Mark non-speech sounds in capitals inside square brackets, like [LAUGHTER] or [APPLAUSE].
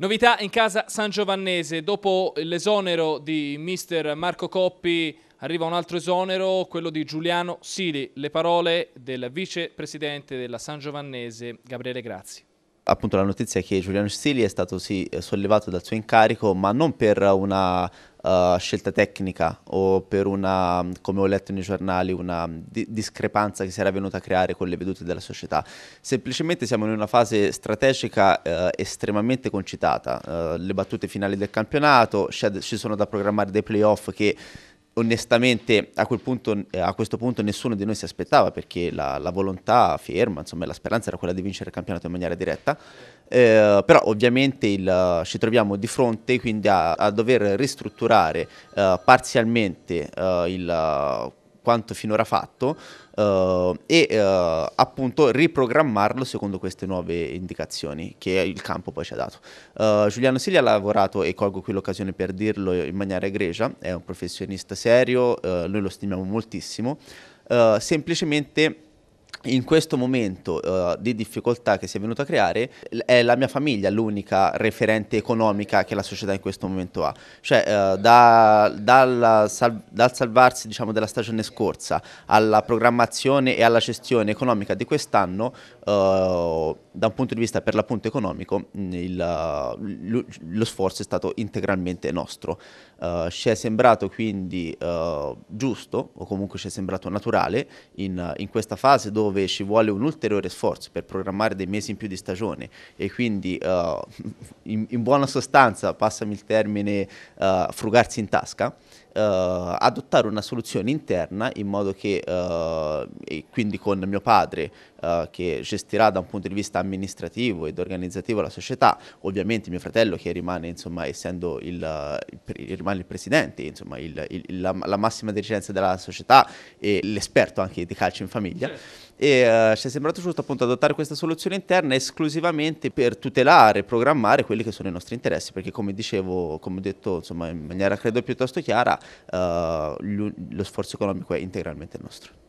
Novità in casa San Giovannese, dopo l'esonero di mister Marco Coppi arriva un altro esonero, quello di Giuliano Sili, le parole del vicepresidente della San Giovannese Gabriele Grazi appunto la notizia è che Giuliano Stili è stato sì, sollevato dal suo incarico ma non per una eh, scelta tecnica o per una, come ho letto nei giornali, una di- discrepanza che si era venuta a creare con le vedute della società. Semplicemente siamo in una fase strategica uh, estremamente concitata. Eh, le battute finali del campionato, ci sono da programmare dei playoff che onestamente a, punto, eh, a, questo punto nessuno di noi si aspettava perché la, la, volontà ferma, insomma la speranza era quella di vincere il campionato in maniera diretta, eh, però ovviamente il, ci troviamo di fronte quindi a, a dover ristrutturare eh, parzialmente eh, il quanto finora fatto uh, e uh, appunto riprogrammarlo secondo queste nuove indicazioni che il campo poi ci ha dato. Uh, Giuliano Silli ha lavorato, e colgo qui l'occasione per dirlo in maniera egregia, è un professionista serio, noi lo stimiamo moltissimo, semplicemente in questo momento uh, di difficoltà che si è venuto a creare è la mia famiglia l'unica referente economica che la società in questo momento ha. Cioè uh, da, dal, sal, dal, salvarsi diciamo, della stagione scorsa alla programmazione e alla gestione economica di quest'anno, uh, da un punto di vista per l'appunto economico, mm, il, lo, lo, sforzo è stato integralmente nostro. ci è sembrato quindi giusto o comunque ci è sembrato naturale in, in questa fase dove ci vuole un ulteriore sforzo per programmare dei mesi in più di stagione e quindi uh, [LAUGHS] in, in, buona sostanza, passami il termine, uh, frugarsi in tasca, Uh, adottare una soluzione interna in modo che, uh, e quindi con mio padre uh, che gestirà da un punto di vista amministrativo ed organizzativo la società, ovviamente mio fratello che rimane insomma essendo il, il, rimane il presidente, insomma il, il, la, la, massima dirigenza della società e l'esperto anche di calcio in famiglia. Certo e uh, ci è sembrato giusto appunto adottare questa soluzione interna esclusivamente per tutelare e programmare quelli che sono i nostri interessi perché come dicevo, come ho detto insomma in maniera credo piuttosto chiara, uh, lo sforzo economico è integralmente nostro.